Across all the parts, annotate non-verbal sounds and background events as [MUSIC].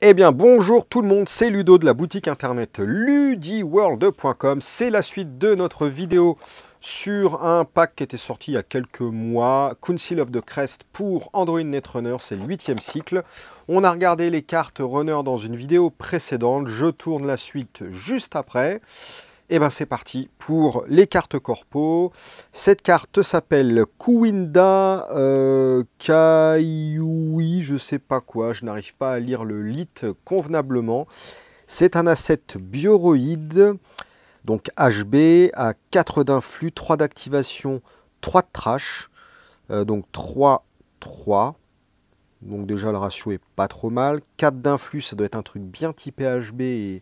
Eh bien bonjour tout le monde, c'est Ludo de la boutique internet ludiworld.com. C'est la suite de notre vidéo sur un pack qui était sorti il y a quelques mois, Council of the Crest pour Android Netrunner, c'est le huitième cycle. On a regardé les cartes Runner dans une vidéo précédente, je tourne la suite juste après. Et eh bien c'est parti pour les cartes corpo. Cette carte s'appelle Kuinda euh, Kaiui, je sais pas quoi, je n'arrive pas à lire le lit convenablement. C'est un asset bioroïde, donc HB, à 4 d'influx, 3 d'activation, 3 de trash, euh, donc 3, 3. Donc déjà le ratio est pas trop mal. 4 d'influx, ça doit être un truc bien typé HB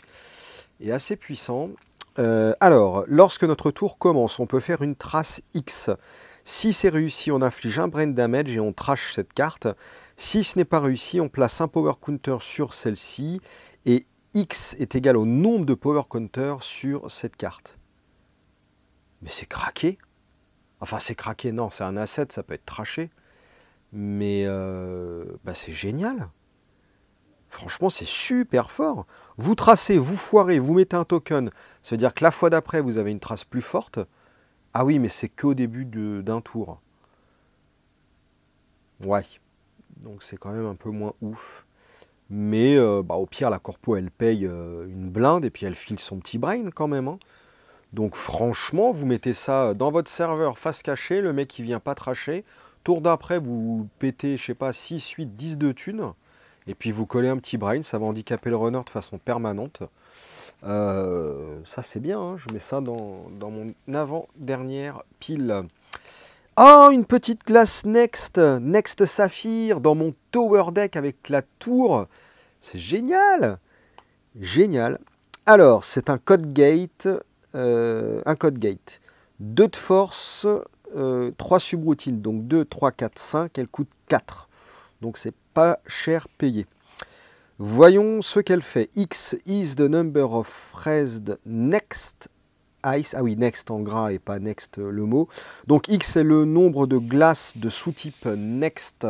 et assez puissant. Euh, alors, lorsque notre tour commence, on peut faire une trace X. Si c'est réussi, on inflige un brain damage et on trache cette carte. Si ce n'est pas réussi, on place un power counter sur celle-ci et X est égal au nombre de power Counters sur cette carte. Mais c'est craqué Enfin, c'est craqué, non, c'est un asset, ça peut être traché. Mais euh, bah, c'est génial Franchement, c'est super fort. Vous tracez, vous foirez, vous mettez un token. Ça veut dire que la fois d'après, vous avez une trace plus forte. Ah oui, mais c'est qu'au début d'un tour. Ouais. Donc c'est quand même un peu moins ouf. Mais euh, bah, au pire, la corpo, elle paye euh, une blinde et puis elle file son petit brain quand même. Hein. Donc franchement, vous mettez ça dans votre serveur face cachée, le mec il vient pas tracher. Tour d'après, vous pétez, je sais pas, 6, 8, 10 de thunes. Et puis vous collez un petit brain, ça va handicaper le runner de façon permanente. Euh, ça c'est bien, hein. je mets ça dans, mon avant-dernière pile. oh, une petite glace Next, Next Saphir dans mon Tower Deck avec la tour. C'est génial Génial. Alors, c'est un code gate, euh, un code gate. Deux de force, euh, trois subroutines, donc 2, 3, 4, 5, elle coûte 4. Donc c'est pas cher payé. Voyons ce qu'elle fait. X is the number of raised next ice. Ah oui, next en gras et pas next euh, le mot. Donc X est le nombre de glaces de sous-type next.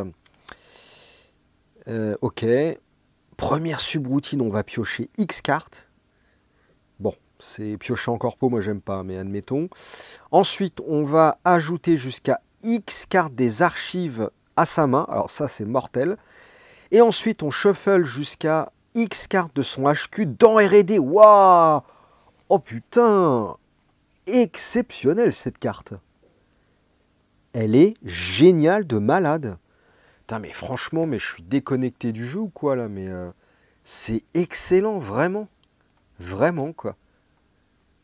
Euh, ok. Première subroutine, on va piocher X cartes. Bon, c'est piocher en corpo, moi j'aime pas, mais admettons. Ensuite, on va ajouter jusqu'à X cartes des archives à sa main. Alors ça, c'est mortel. Et ensuite, on shuffle jusqu'à X cartes de son HQ dans R&D. Waouh Oh putain Exceptionnelle cette carte. Elle est géniale de malade. Putain, mais franchement, mais je suis déconnecté du jeu ou quoi là Mais euh, c'est excellent, vraiment. Vraiment quoi.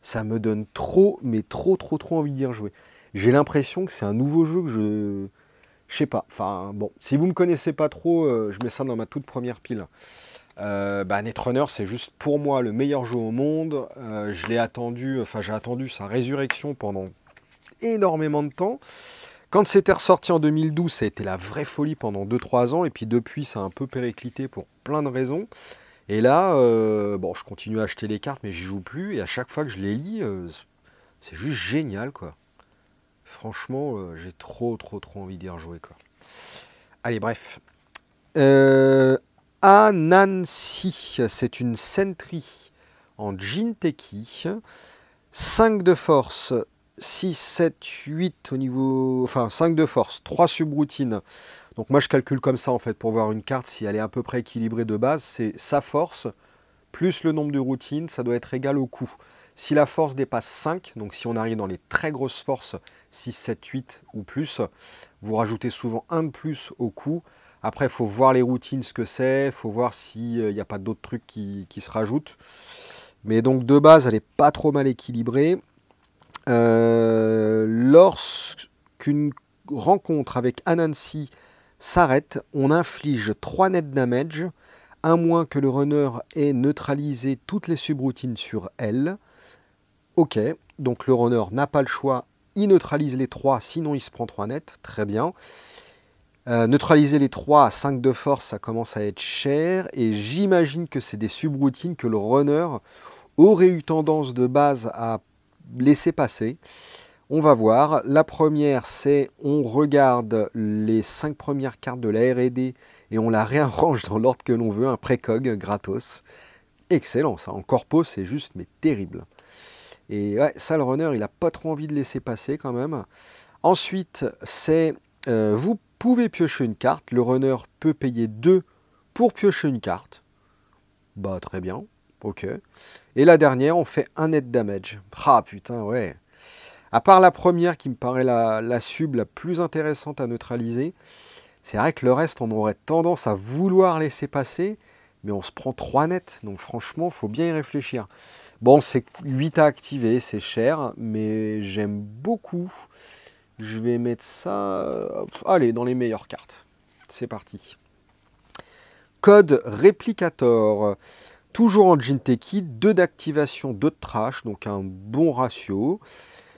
Ça me donne trop, mais trop, trop, trop envie d'y rejouer. J'ai l'impression que c'est un nouveau jeu que je je sais pas. Enfin, bon, si vous me connaissez pas trop, euh, je mets ça dans ma toute première pile. Euh, bah, Netrunner, c'est juste pour moi le meilleur jeu au monde. Euh, je l'ai attendu, enfin, j'ai attendu sa résurrection pendant énormément de temps. Quand c'était ressorti en 2012, ça a été la vraie folie pendant 2-3 ans, et puis depuis, ça a un peu périclité pour plein de raisons. Et là, bon, je continue à acheter les cartes, mais j'y joue plus, et à chaque fois que je les lis, c'est juste génial, quoi. Franchement, euh, j'ai trop, trop, trop envie d'y rejouer. Quoi. Allez, bref. Anansi, euh, c'est une sentry en Jinteki. 5 de force, 6, 7, 8 au niveau... Enfin, 5 de force, 3 subroutines. Donc moi, je calcule comme ça, en fait, pour voir une carte, si elle est à peu près équilibrée de base, c'est sa force plus le nombre de routines, ça doit être égal au coût. Si la force dépasse 5, donc si on arrive dans les très grosses forces, 6, 7, 8 ou plus, vous rajoutez souvent un de plus au coup. Après, il faut voir les routines, ce que c'est, il faut voir s'il n'y euh, a pas d'autres trucs qui, se rajoutent. Mais donc de base, elle n'est pas trop mal équilibrée. Euh, lorsqu'une rencontre avec Anansi s'arrête, on inflige 3 net damage, un moins que le runner ait neutralisé toutes les subroutines sur elle. Ok, donc le runner n'a pas le choix, il neutralise les 3, sinon il se prend 3 nets, très bien. Euh, neutraliser les 3 à 5 de force, ça commence à être cher, et j'imagine que c'est des subroutines que le runner aurait eu tendance de base à laisser passer. On va voir. La première, c'est on regarde les 5 premières cartes de la RD et on la réarrange dans l'ordre que l'on veut, un précog gratos. Excellent, ça. En corpo, c'est juste, mais terrible. Et ouais, ça, le runner, il n'a pas trop envie de laisser passer quand même. Ensuite, c'est euh, vous pouvez piocher une carte. Le runner peut payer 2 pour piocher une carte. Bah, très bien. Ok. Et la dernière, on fait un net damage. Ah putain, ouais. À part la première qui me paraît la sub la plus intéressante à neutraliser, c'est vrai que le reste, on aurait tendance à vouloir laisser passer mais on se prend 3 nets. Donc franchement, faut bien y réfléchir. Bon, c'est 8 à activer, c'est cher, mais j'aime beaucoup. Je vais mettre ça... Allez, dans les meilleures cartes. C'est parti. Code Replicator. Toujours en Jinteki, 2 d'activation, 2 de trash, donc un bon ratio.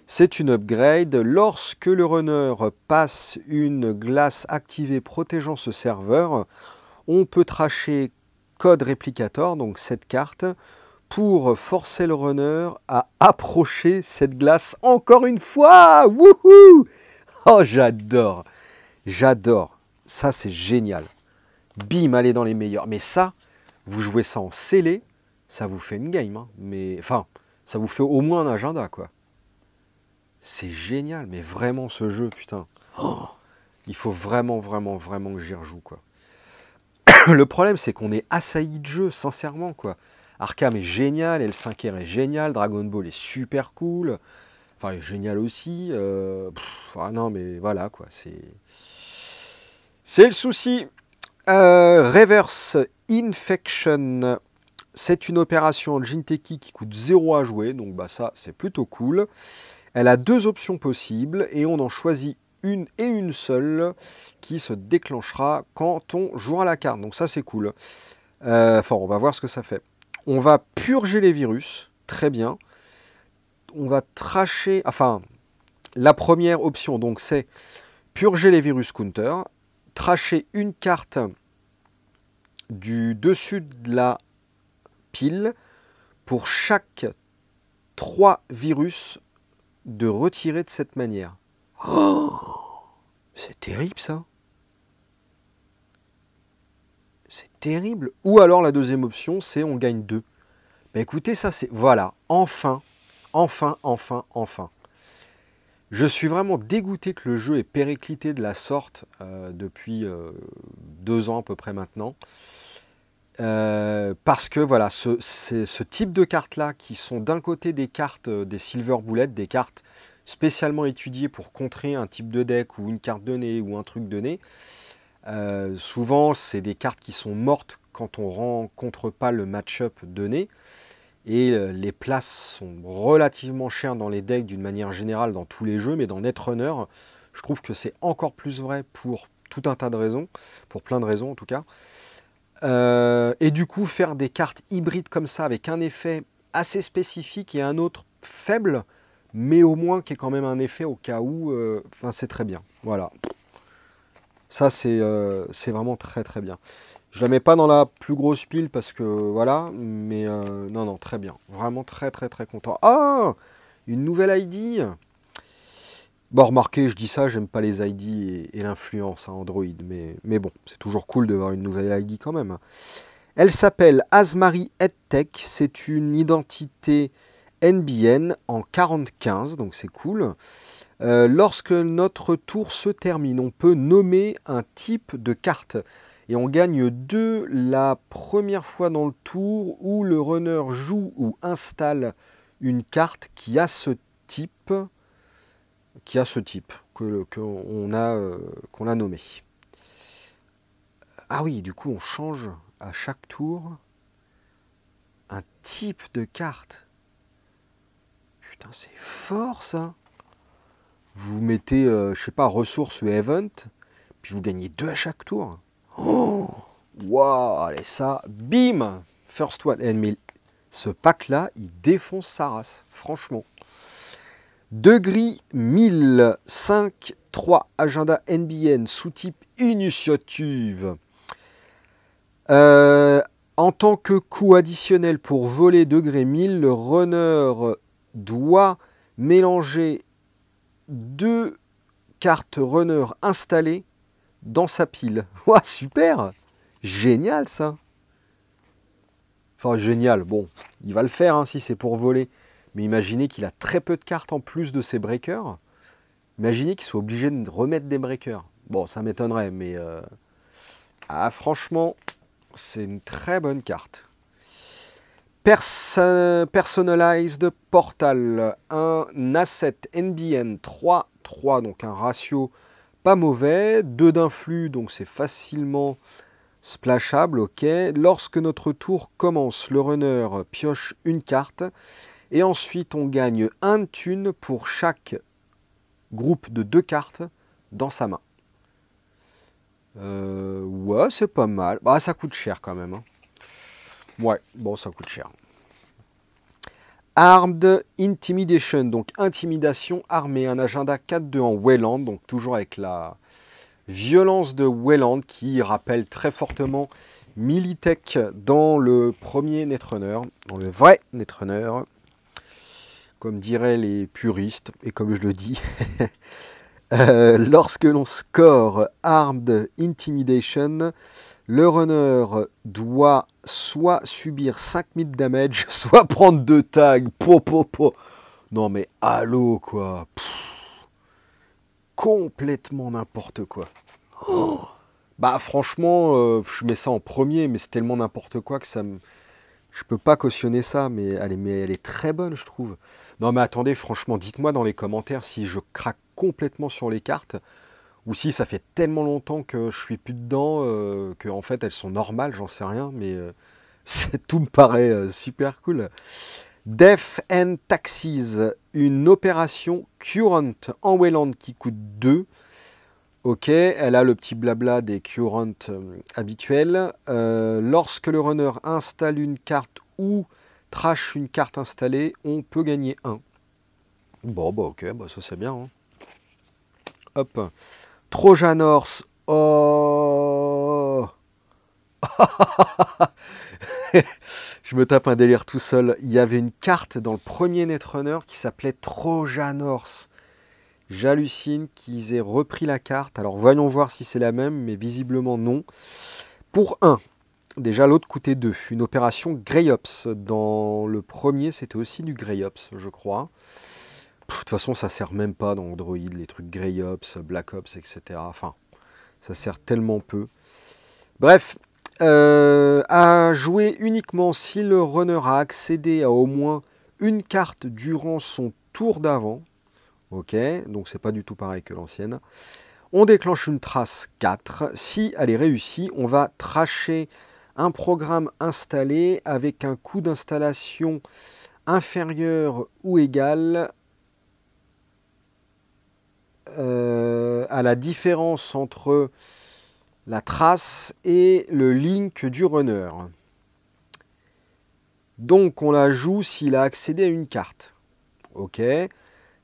C'est une upgrade. Lorsque le runner passe une glace activée protégeant ce serveur, on peut tracher code réplicator, donc cette carte, pour forcer le runner à approcher cette glace encore une fois. Wouhou Oh, j'adore J'adore Ça, c'est génial. Bim, allez dans les meilleurs. Mais ça, vous jouez ça en scellé, ça vous fait une game. Hein. Mais enfin, ça vous fait au moins un agenda, quoi. C'est génial, mais vraiment ce jeu, putain. Oh, il faut vraiment, vraiment, vraiment que j'y rejoue, quoi le problème, c'est qu'on est assailli de jeux, sincèrement, quoi. Arkham est génial, L5R est génial, Dragon Ball est super cool, enfin, est génial aussi. Euh, ah non, mais voilà, quoi, c'est... C'est le souci. Euh, reverse Infection, c'est une opération Jinteki qui coûte 0 à jouer, donc bah ça, c'est plutôt cool. Elle a deux options possibles, et on en choisit une et une seule qui se déclenchera quand on jouera la carte. Donc ça c'est cool. Euh, enfin, on va voir ce que ça fait. On va purger les virus, très bien. On va tracher, enfin, la première option donc c'est purger les virus counter, tracher une carte du dessus de la pile pour chaque trois virus de retirer de cette manière. Oh c'est terrible ça. C'est terrible. Ou alors la deuxième option, c'est on gagne deux. Mais ben, écoutez, ça c'est... Voilà, enfin, enfin, enfin, enfin. Je suis vraiment dégoûté que le jeu ait périclité de la sorte euh, depuis euh, deux ans à peu près maintenant. Euh, parce que voilà, ce, ce type de cartes-là, qui sont d'un côté des cartes des Silver Bullets, des cartes spécialement étudié pour contrer un type de deck ou une carte donnée ou un truc donné. Euh, souvent, c'est des cartes qui sont mortes quand on rencontre pas le match-up donné. Et euh, les places sont relativement chères dans les decks d'une manière générale dans tous les jeux, mais dans Netrunner, je trouve que c'est encore plus vrai pour tout un tas de raisons, pour plein de raisons en tout cas. Euh, et du coup, faire des cartes hybrides comme ça, avec un effet assez spécifique et un autre faible, mais au moins qui est quand même un effet au cas où, euh, enfin c'est très bien, voilà. Ça euh, c'est vraiment très très bien. Je la mets pas dans la plus grosse pile parce que voilà, mais euh, non non très bien, vraiment très très très content. Ah, une nouvelle ID. Bon remarquez, je dis ça, j'aime pas les ID et, l'influence Android, mais, mais bon, c'est toujours cool de voir une nouvelle ID quand même. Elle s'appelle Asmari EdTech, c'est une identité NBN en 45, donc c'est cool. Euh, lorsque notre tour se termine, on peut nommer un type de carte. Et on gagne 2 la première fois dans le tour où le runner joue ou installe une carte qui a ce type, qui a ce type que, euh, qu'on a nommé. Ah oui, du coup, on change à chaque tour un type de carte. Putain, c'est fort ça. Vous mettez, euh, je sais pas, ressources ou event, puis vous gagnez deux à chaque tour. Oh Waouh Allez, ça, bim First one. Mais ce pack-là, il défonce sa race, franchement. Degré 1000, 5, 3, agenda NBN, sous-type initiative. Euh, en tant que coût additionnel pour voler degré 1000, le runner doit mélanger deux cartes runner installées dans sa pile. [LAUGHS] super Génial ça Enfin, génial, bon, il va le faire hein, si c'est pour voler. Mais imaginez qu'il a très peu de cartes en plus de ses breakers. Imaginez qu'il soit obligé de remettre des breakers. Bon, ça m'étonnerait, mais... Euh, ah, franchement, c'est une très bonne carte. Personnalized Personalized Portal, un asset NBN 3-3, donc un ratio pas mauvais, 2 d'influx, donc c'est facilement splashable, ok. Lorsque notre tour commence, le runner pioche une carte, et ensuite on gagne un thune pour chaque groupe de deux cartes dans sa main. Euh, ouais, c'est pas mal. Bah, ça coûte cher quand même. Hein. Ouais, bon, ça coûte cher. Armed Intimidation, donc intimidation armée, un agenda 4-2 en Wayland, donc toujours avec la violence de Wayland qui rappelle très fortement Militech dans le premier Netrunner, dans le vrai Netrunner, comme diraient les puristes, et comme je le dis, [LAUGHS] euh, lorsque l'on score Armed Intimidation, le runner doit soit subir 5000 damage, [LAUGHS] soit prendre deux tags. Po, po, Non mais allô quoi. Complètement n'importe quoi. Oh. Bah franchement, euh, je mets ça en premier, mais c'est tellement n'importe quoi que ça me... Je peux pas cautionner ça, mais mais elle est très bonne, je trouve. Non mais attendez, franchement, dites-moi dans les commentaires si je craque complètement sur les cartes ou si ça fait tellement longtemps que je suis plus dedans euh, qu'en fait elles sont normales, j'en sais rien, mais euh, [LAUGHS] tout me paraît euh, super cool. Death and Taxes, une opération Current en Wayland qui coûte 2. Ok, elle a le petit blabla des Current habituels. lorsque le runner installe une carte ou trash une carte installée, on peut gagner 1. Bon, bah ok, bah, ça c'est bien. Hein. Hop. Trojanors, Oh [LAUGHS] Je me tape un délire tout seul. Il y avait une carte dans le premier Netrunner qui s'appelait Trojanors. J'hallucine qu'ils aient repris la carte. Alors voyons voir si c'est la même, mais visiblement non. Pour un, déjà l'autre coûtait 2. Une opération Ops, Dans le premier, c'était aussi du Ops, je crois de toute façon, ça sert même pas dans Android, les trucs Grey Ops, Black Ops, etc. Enfin, ça sert tellement peu. Bref, euh, à jouer uniquement si le runner a accédé à au moins une carte durant son tour d'avant. Ok, donc c'est pas du tout pareil que l'ancienne. On déclenche une trace 4. Si elle est réussie, on va tracher un programme installé avec un coût d'installation inférieur ou égal euh, à la différence entre la trace et le link du runner. Donc on la joue s'il a accédé à une carte. Ok.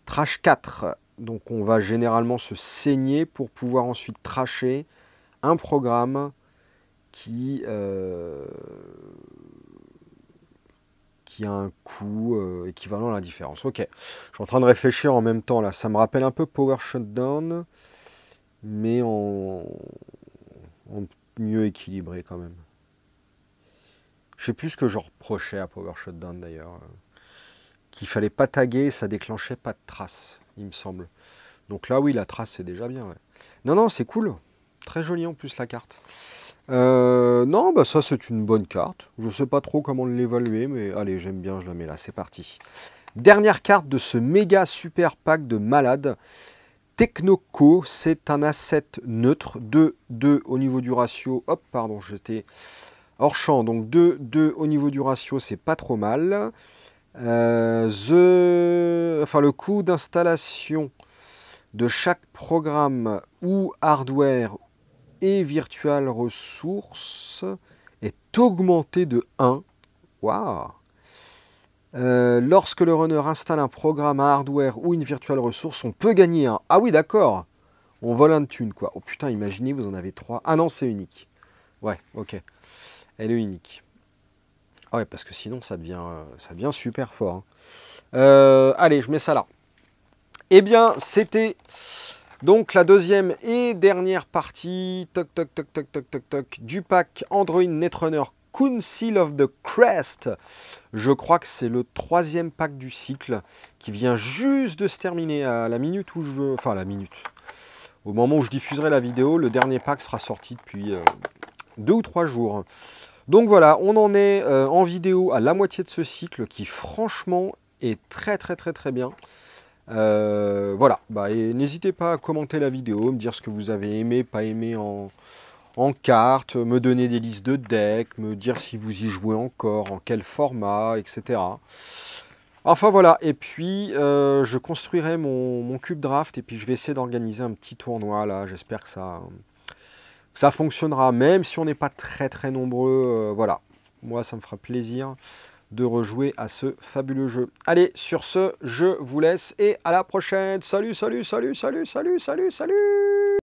Trash 4. Donc on va généralement se saigner pour pouvoir ensuite tracher un programme qui, euh, qui a un coût euh, équivalent à la différence. Ok, je suis en train de réfléchir en même temps là. Ça me rappelle un peu Power Shutdown, mais en, mieux équilibré quand même. Je sais plus ce que je reprochais à Power Shutdown d'ailleurs. Euh, qu'il fallait pas taguer, ça déclenchait pas de trace, il me semble. Donc là, oui, la trace, c'est déjà bien. Non, non, c'est cool. Très joli en plus la carte. Euh, non, bah ça c'est une bonne carte. Je ne sais pas trop comment l'évaluer, mais allez, j'aime bien, je la mets là, c'est parti. Dernière carte de ce méga super pack de malade. Technoco, c'est un asset neutre, 2-2 au niveau du ratio. Hop, pardon, j'étais hors champ. Donc 2-2 au niveau du ratio, c'est pas trop mal. Euh, the... enfin, le coût d'installation de chaque programme ou hardware et virtual ressource est augmenté de 1. Waouh euh, Lorsque le runner installe un programme, un hardware ou une virtual ressource, on peut gagner un. Ah oui, d'accord On vole un de thune, quoi. Oh putain, imaginez, vous en avez 3. Ah non, c'est unique. Ouais, ok. Elle est unique. Ah ouais, parce que sinon, ça devient, euh, ça super fort. Hein. Euh, allez, je mets ça là. Eh bien, c'était... Donc la deuxième et dernière partie, toc toc toc toc toc toc du pack Android Netrunner Council of the Crest. Je crois que c'est le troisième pack du cycle qui vient juste de se terminer à la minute où je... Enfin, à la minute. Au moment où je diffuserai la vidéo, le dernier pack sera sorti depuis euh, deux ou trois jours. Donc voilà, on en est euh, en vidéo à la moitié de ce cycle qui franchement est très très très très bien. Euh, voilà, bah, n'hésitez pas à commenter la vidéo, me dire ce que vous avez aimé, pas aimé en, en carte, me donner des listes de decks, me dire si vous y jouez encore, en quel format, etc. Enfin voilà, et puis euh, je construirai mon, cube draft et puis je vais essayer d'organiser un petit tournoi là, j'espère que ça, ça fonctionnera, même si on n'est pas très très nombreux, euh, voilà, moi ça me fera plaisir de rejouer à ce fabuleux jeu. Allez, sur ce, je vous laisse et à la prochaine. Salut, salut, salut, salut, salut, salut, salut